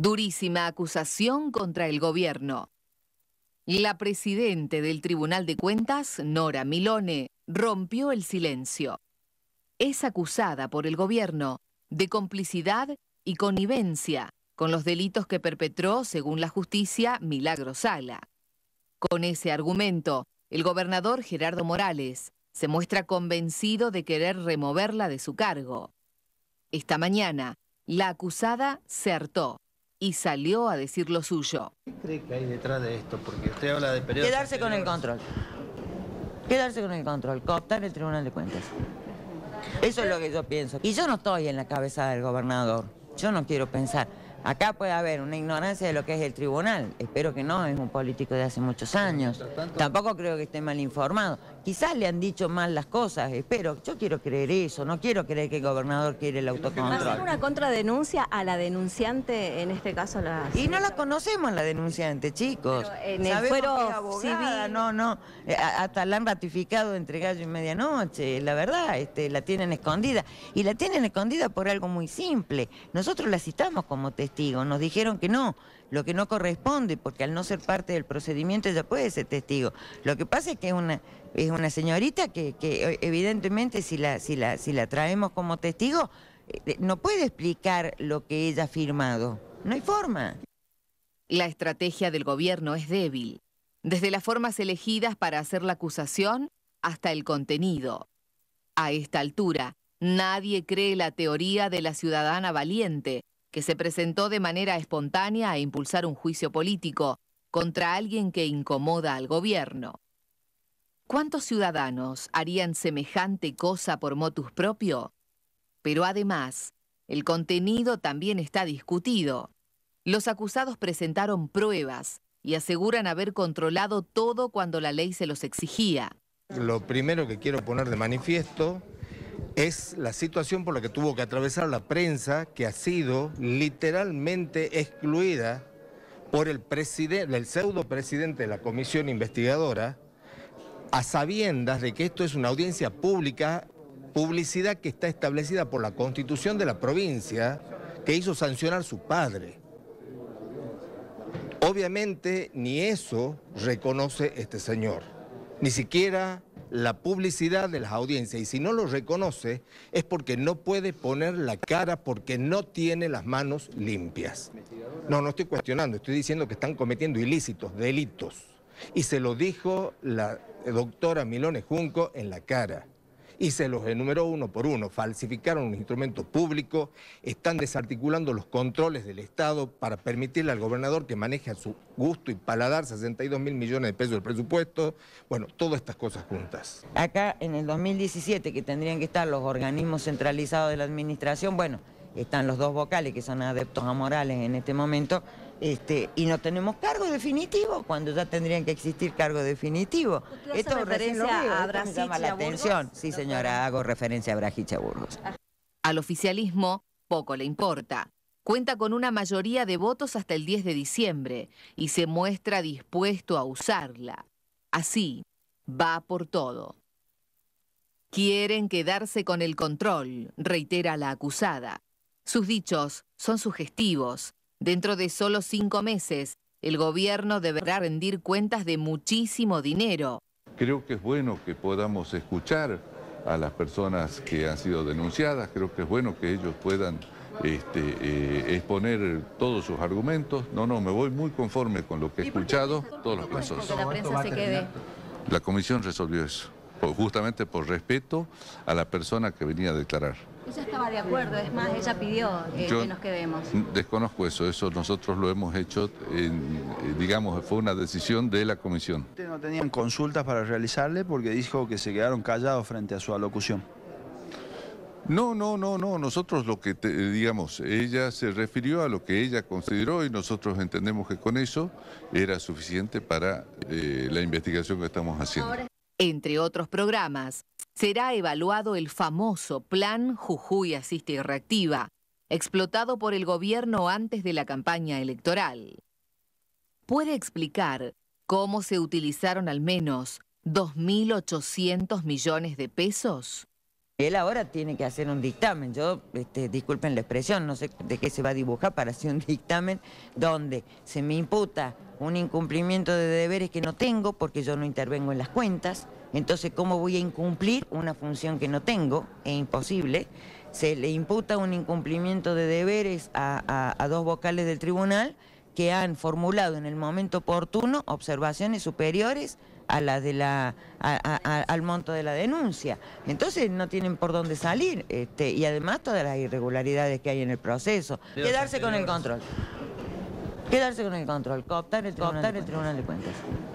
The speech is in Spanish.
Durísima acusación contra el gobierno. La presidente del Tribunal de Cuentas, Nora Milone, rompió el silencio. Es acusada por el gobierno de complicidad y connivencia con los delitos que perpetró, según la justicia, Milagro Sala. Con ese argumento, el gobernador Gerardo Morales se muestra convencido de querer removerla de su cargo. Esta mañana, la acusada se hartó y salió a decir lo suyo. ¿Qué cree que hay detrás de esto? Porque usted habla de periodos... Quedarse con el control. Quedarse con el control, cooptar el Tribunal de Cuentas. Eso es lo que yo pienso. Y yo no estoy en la cabeza del gobernador. Yo no quiero pensar. Acá puede haber una ignorancia de lo que es el tribunal. Espero que no, es un político de hace muchos años. Tampoco creo que esté mal informado. Quizás le han dicho mal las cosas, espero. Yo quiero creer eso, no quiero creer que el gobernador quiere el autocontrol. ¿Hacer una contradenuncia a la denunciante, en este caso la... Y no la conocemos la denunciante, chicos. Pero en el fuero No, no, eh, hasta la han ratificado entre gallo y medianoche, la verdad, este, la tienen escondida. Y la tienen escondida por algo muy simple. Nosotros la citamos como testigo, nos dijeron que no, lo que no corresponde, porque al no ser parte del procedimiento ya puede ser testigo. Lo que pasa es que es una es una señorita que, eh, evidentemente si la traemos como testigo, eh, no puede explicar lo que ella ha firmado. No hay forma. La estrategia del gobierno es débil, desde las formas elegidas para hacer la acusación hasta el contenido. A esta altura, nadie cree la teoría de la ciudadana valiente, que se presentó de manera espontánea a impulsar un juicio político contra alguien que incomoda al gobierno. ¿Cuántos ciudadanos harían semejante cosa por motus propio? Pero además, el contenido también está discutido. Los acusados presentaron pruebas y aseguran haber controlado todo cuando la ley se los exigía. Lo primero que quiero poner de manifiesto es la situación por la que tuvo que atravesar la prensa, que ha sido literalmente excluida por el, el pseudo presidente de la comisión investigadora, a sabiendas de que esto es una audiencia pública, publicidad que está establecida por la constitución de la provincia, que hizo sancionar su padre. Obviamente ni eso reconoce este señor, ni siquiera la publicidad de las audiencias. Y si no lo reconoce es porque no puede poner la cara, porque no tiene las manos limpias. No, no estoy cuestionando, estoy diciendo que están cometiendo ilícitos, delitos. Y se lo dijo la doctora Milone Junco en la cara. Y se los enumeró uno por uno. Falsificaron un instrumento público, están desarticulando los controles del Estado para permitirle al gobernador que maneje a su gusto y paladar 62 mil millones de pesos del presupuesto. Bueno, todas estas cosas juntas. Acá en el 2017, que tendrían que estar los organismos centralizados de la administración, bueno, están los dos vocales que son adeptos a Morales en este momento, este, y no tenemos cargo definitivo cuando ya tendrían que existir cargo definitivo. Esto referencia la atención. Sí, señora, hago referencia a brajicha Burgos. Al oficialismo poco le importa. Cuenta con una mayoría de votos hasta el 10 de diciembre y se muestra dispuesto a usarla. Así, va por todo. Quieren quedarse con el control, reitera la acusada. Sus dichos son sugestivos Dentro de solo cinco meses, el gobierno deberá rendir cuentas de muchísimo dinero. Creo que es bueno que podamos escuchar a las personas que han sido denunciadas, creo que es bueno que ellos puedan este, eh, exponer todos sus argumentos. No, no, me voy muy conforme con lo que he escuchado, todos los casos. La, la comisión resolvió eso, justamente por respeto a la persona que venía a declarar. Ella estaba de acuerdo, es más, ella pidió eh, que nos quedemos. Desconozco eso, eso nosotros lo hemos hecho, en, eh, digamos, fue una decisión de la comisión. ¿No tenían consultas para realizarle porque dijo que se quedaron callados frente a su alocución? No, no, no, no. Nosotros lo que, digamos, ella se refirió a lo que ella consideró y nosotros entendemos que con eso era suficiente para eh, la investigación que estamos haciendo. Entre otros programas será evaluado el famoso Plan Jujuy Asiste y Reactiva, explotado por el gobierno antes de la campaña electoral. Puede explicar cómo se utilizaron al menos 2.800 millones de pesos. Él ahora tiene que hacer un dictamen. Yo, este, disculpen la expresión, no sé de qué se va a dibujar para hacer un dictamen donde se me imputa un incumplimiento de deberes que no tengo porque yo no intervengo en las cuentas. Entonces, ¿cómo voy a incumplir una función que no tengo? Es imposible. Se le imputa un incumplimiento de deberes a, dos vocales del tribunal que han formulado en el momento oportuno observaciones superiores a al monto de la denuncia. Entonces no tienen por dónde salir este, y además todas las irregularidades que hay en el proceso. Quedarse con el control quedarse con el control, cooptar el, el Tribunal de Cuentas.